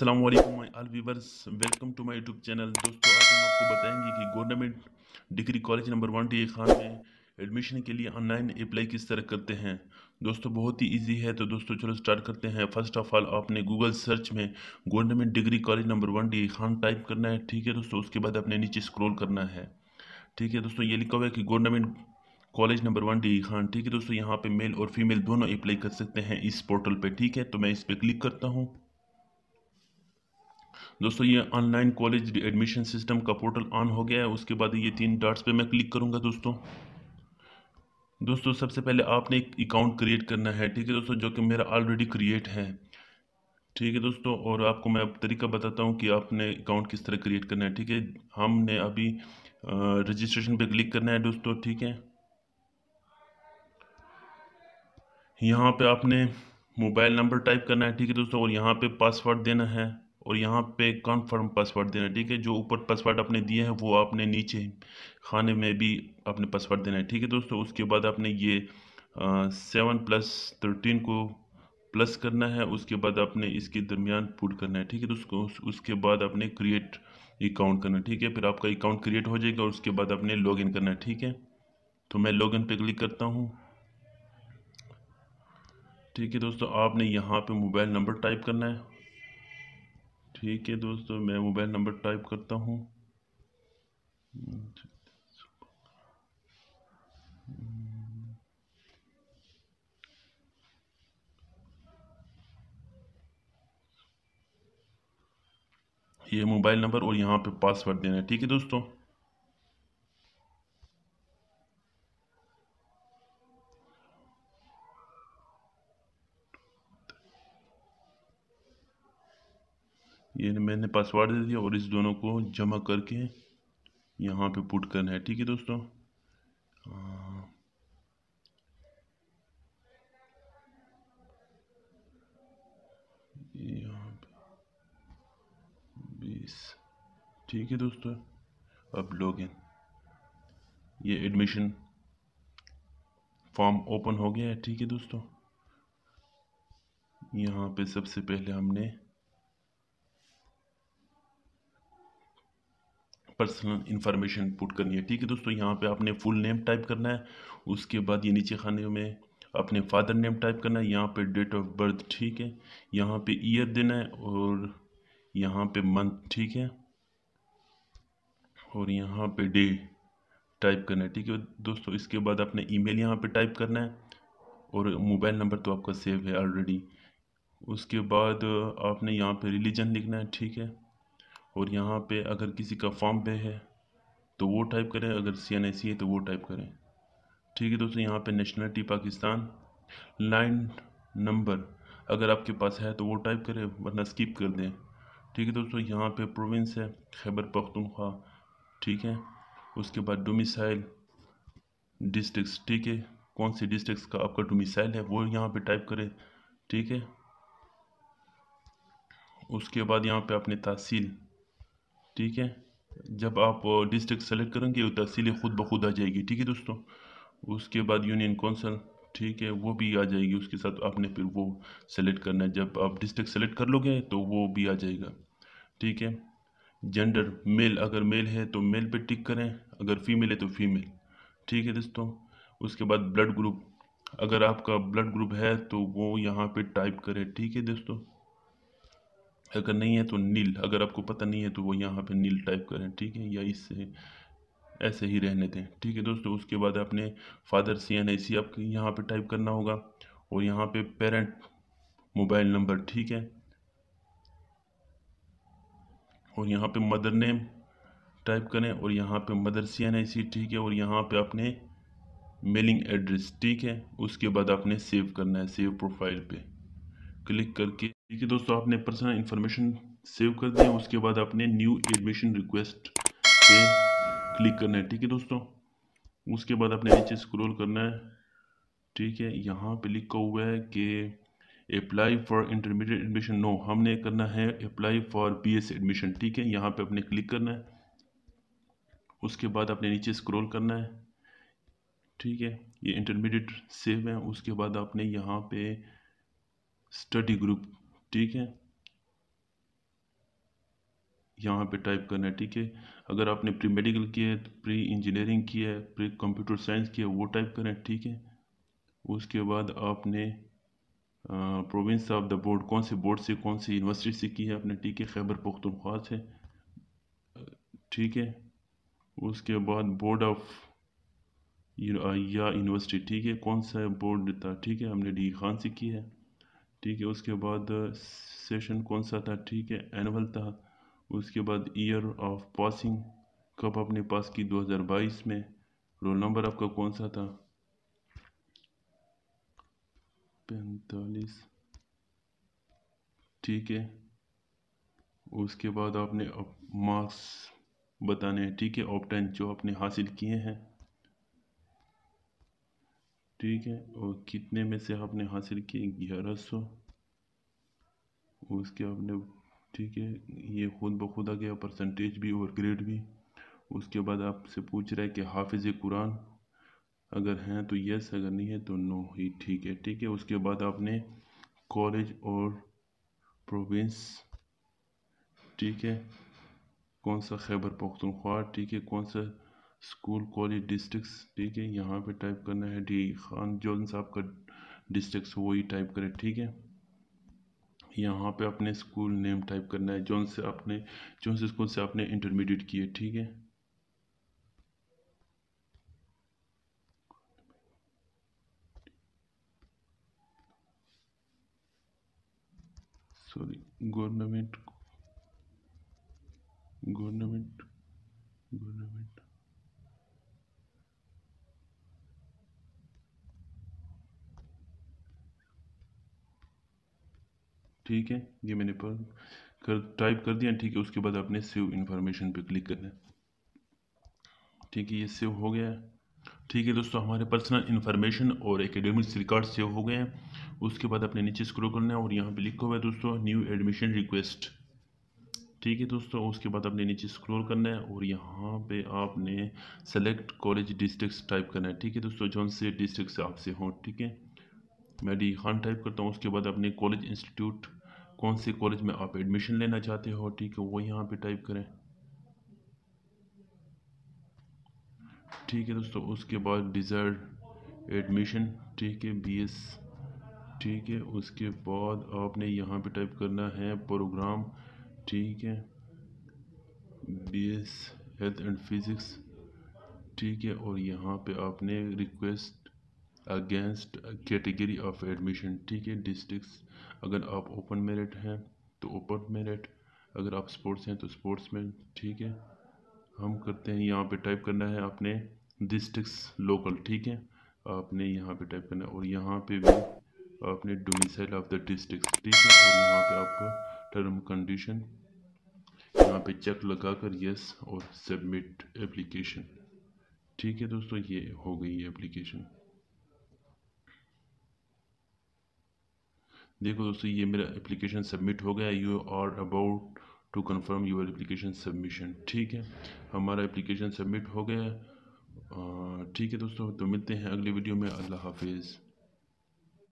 Aslam viewers welcome to my YouTube channel दोस्तों आज हम आपको बताएंगे कि government degree college number one T Khan में एडमिशन के लिए ऑनलाइन अप्लाई किस तरह करते हैं दोस्तों बहुत ही इजी है तो दोस्तों चलो स्टार्ट करते हैं फर्स्ट ऑफ ऑल आपने गूगल सर्च में government degree college number one D Khan type करना है ठीक है दोस्तों उसके बाद अपने नीचे स्क्रोल करना है ठीक है दोस्तों ये लिखा हुआ है कि government college number one D Khan ठीक है दोस्तों यहाँ पे मेल और फीमेल दोनों अप्लाई कर सकते हैं इस पोर्टल पे ठीक है तो मैं इस पर क्लिक करता हूँ दोस्तों ये ऑनलाइन कॉलेज एडमिशन सिस्टम का पोर्टल ऑन हो गया है उसके बाद ये तीन डॉट्स पे मैं क्लिक करूँगा दोस्तों दोस्तों सबसे पहले आपने एक अकाउंट क्रिएट करना है ठीक है दोस्तों जो कि मेरा ऑलरेडी क्रिएट है ठीक है दोस्तों और आपको मैं अब तरीका बताता हूँ कि आपने अकाउंट किस तरह क्रिएट करना है ठीक है हमने अभी रजिस्ट्रेशन पे क्लिक करना है दोस्तों ठीक है यहाँ पे आपने मोबाइल नंबर टाइप करना है ठीक है दोस्तों और यहाँ पे पासवर्ड देना है और यहाँ पे कन्फर्म पासवर्ड देना है ठीक है जो ऊपर पासवर्ड आपने दिए हैं वो आपने नीचे खाने में भी आपने पासवर्ड देना है ठीक है दोस्तों उसके बाद आपने ये सेवन प्लस थर्टीन को प्लस करना है उसके बाद आपने इसके दरमियान पुट करना है ठीक है दोस्तों उस, उसके बाद आपने क्रिएट अकाउंट करना है ठीक है फिर आपका अकाउंट क्रिएट हो जाएगा और उसके बाद आपने इन करना है ठीक है तो मैं इन पर क्लिक करता हूँ ठीक है दोस्तों आपने यहाँ पे मोबाइल नंबर टाइप करना है ठीक है दोस्तों मैं मोबाइल नंबर टाइप करता हूँ ये मोबाइल नंबर और यहाँ पे पासवर्ड देना है ठीक है दोस्तों ये मैंने पासवर्ड दे दिया और इस दोनों को जमा करके यहाँ पे पुट करना है ठीक है दोस्तों हाँ। यहाँ पे बीस ठीक है दोस्तों अब लॉगिन ये एडमिशन फॉर्म ओपन हो गया है ठीक है दोस्तों यहाँ पे सबसे पहले हमने पर्सनल इन्फॉर्मेशन पुट करनी है ठीक है दोस्तों यहाँ पे आपने फुल नेम टाइप करना है उसके बाद ये नीचे खाने में अपने फादर नेम टाइप करना है यहाँ पे डेट ऑफ बर्थ ठीक है यहाँ पे ईयर देना है और यहाँ पे मंथ ठीक है और यहाँ पे डे टाइप करना है ठीक है दोस्तों इसके बाद आपने मेल यहाँ टाइप करना है और मोबाइल नंबर तो आपका सेव है ऑलरेडी उसके बाद आपने यहाँ पे रिलीजन लिखना है ठीक है और यहाँ पे अगर किसी का फॉर्म पे है तो वो टाइप करें अगर सी एन है तो वो टाइप करें ठीक है दोस्तों यहाँ पे नेशनलिटी पाकिस्तान लाइन नंबर अगर आपके पास है तो वो टाइप करें वरना स्किप कर दें ठीक है दोस्तों यहाँ पे प्रोविंस है खैबर पख्तनख्वा ठीक है उसके बाद डोमिसाइल डिस्ट्रिक्स ठीक है कौन सी डिस्ट्रिक्स का आपका डोमिसाइल है वो यहाँ पे टाइप करें ठीक है उसके बाद यहाँ पे आपने तहसील ठीक है जब आप डिस्ट्रिक्ट सेलेक्ट करेंगे वो तो तहसीलें खुद ब खुद आ जाएगी ठीक है दोस्तों उसके बाद यूनियन कौंसल ठीक है वो भी आ जाएगी उसके साथ आपने फिर वो सेलेक्ट करना है जब आप डिस्ट्रिक्ट सेलेक्ट कर लोगे तो वो भी आ जाएगा ठीक है जेंडर मेल अगर मेल है तो मेल पे टिक करें अगर फीमेल है तो फीमेल ठीक है दोस्तों उसके बाद ब्लड ग्रुप अगर आपका ब्लड ग्रुप है तो वो यहाँ पे टाइप करें ठीक है दोस्तों अगर नहीं है तो नील अगर आपको पता नहीं है तो वो यहाँ पे नील टाइप करें ठीक है या इससे ऐसे ही रहने दें ठीक है दोस्तों उसके बाद आपने फादर सी एन आई सी आपके यहाँ पे टाइप करना होगा और यहाँ पे पेरेंट मोबाइल नंबर ठीक है और यहाँ पे मदर नेम टाइप करें और यहाँ पे मदर सी एन आई सी ठीक है और यहाँ पे आपने मेलिंग एड्रेस ठीक है उसके बाद आपने सेव करना है सेव प्रोफाइल पर क्लिक करके ठीक है दोस्तों आपने पर्सनल इन्फॉर्मेशन सेव कर दिया उसके बाद आपने न्यू एडमिशन रिक्वेस्ट पे क्लिक करना है ठीक है दोस्तों उसके बाद आपने नीचे स्क्रॉल करना है ठीक है यहाँ पे लिखा हुआ है कि apply for intermediate admission no हमने करना है अप्लाई फॉर बी एडमिशन ठीक है यहाँ पर आपने क्लिक करना है उसके बाद आपने नीचे स्क्रोल करना है ठीक है ये इंटरमीडिएट सेव है उसके बाद आपने यहाँ पे स्टडी ग्रुप ठीक है यहाँ पे टाइप करना है ठीक है अगर आपने प्री मेडिकल किया है तो प्री इंजीनियरिंग किया है प्री कंप्यूटर साइंस किया है वो टाइप करें ठीक है उसके बाद आपने प्रोविंस ऑफ द बोर्ड कौन से बोर्ड से कौन सी यूनिवर्सिटी से की है आपने ठीक है खैबर पुख्तनख्वा से ठीक है उसके बाद बोर्ड ऑफ या यूनिवर्सिटी ठीक है कौन सा बोर्ड था ठीक है हमने डी खान से की है ठीक है उसके बाद सेशन कौन सा था ठीक है एनअल था उसके बाद ईयर ऑफ पासिंग कब आपने पास की 2022 में रोल नंबर आपका कौन सा था पैंतालीस ठीक है उसके बाद आपने मार्क्स बताने हैं ठीक है ऑप्टन जो आपने हासिल किए हैं ठीक है और कितने में से आपने हासिल किए ग्यारह सौ उसके आपने ठीक है ये खुद ब खुद आ गया परसेंटेज भी और ग्रेड भी उसके बाद आपसे पूछ रहा है कि हाफिज़ कुरान अगर हैं तो यस अगर नहीं है तो नो ही ठीक है ठीक है उसके बाद आपने कॉलेज और प्रोविंस ठीक है कौन सा खैबर पख्तनख्वा ठीक है कौन सा स्कूल कॉलेज डिस्ट्रिक्स ठीक है यहाँ पे टाइप करना है डी खान जोन साहब का डिस्ट्रिक्स वही टाइप करें ठीक है यहाँ पे अपने स्कूल नेम टाइप करना है जोन से आपने जोन से स्कूल से आपने इंटरमीडिएट किए ठीक है सॉरी गवर्नमेंट गवर्नमेंट गवर्नमेंट ठीक है ये मैंने पर कर टाइप कर दिया ठीक है उसके बाद आपने सेव इन्फॉर्मेशन पे क्लिक करना है ठीक है ये सेव हो गया है ठीक है दोस्तों हमारे पर्सनल इन्फॉर्मेशन और एकेडमिक्स रिकॉर्ड सेव हो गए हैं उसके बाद अपने नीचे स्क्रो करना है और यहाँ पे लिखा हुआ है दोस्तों न्यू एडमिशन रिक्वेस्ट ठीक है दोस्तों उसके बाद आपने नीचे स्क्रॉल करना है और यहाँ पे आपने सेलेक्ट कॉलेज डिस्ट्रिक्ट टाइप करना है ठीक है दोस्तों जौन से डिस्ट्रिक्ट आपसे हों ठीक है मैं डी खान टाइप करता हूँ उसके बाद अपने कॉलेज इंस्टीट्यूट कौन से कॉलेज में आप एडमिशन लेना चाहते हो ठीक है वो यहाँ पे टाइप करें ठीक है दोस्तों उसके बाद डिजायर एडमिशन ठीक है बी एस ठीक है उसके बाद आपने यहाँ पे टाइप करना है प्रोग्राम ठीक है B S health and physics ठीक है और यहाँ पे आपने request against category of admission ठीक है डिस्ट्रिक्स अगर आप ओपन मेरिट हैं तो ओपन मेरिट अगर आप स्पोर्ट्स हैं तो स्पोर्ट्स में ठीक है हम करते हैं यहाँ पे टाइप करना है आपने डिस्ट्रिक्स लोकल ठीक है आपने यहाँ पे टाइप करना है और यहाँ पे भी आपने डोमिसाइल ऑफ द डिस्ट्रिक्स ठीक है और यहाँ पे आपको टर्म कंडीशन यहाँ पे चेक लगा कर यस और सबमिट एप्लीकेशन ठीक है दोस्तों ये हो गई एप्लीकेशन देखो दोस्तों ये मेरा एप्लीकेशन सबमिट हो गया you are about to confirm your application submission ठीक है हमारा एप्लीकेशन सबमिट हो गया ठीक है दोस्तों तो मिलते हैं अगली वीडियो में अल्लाह हाफिज़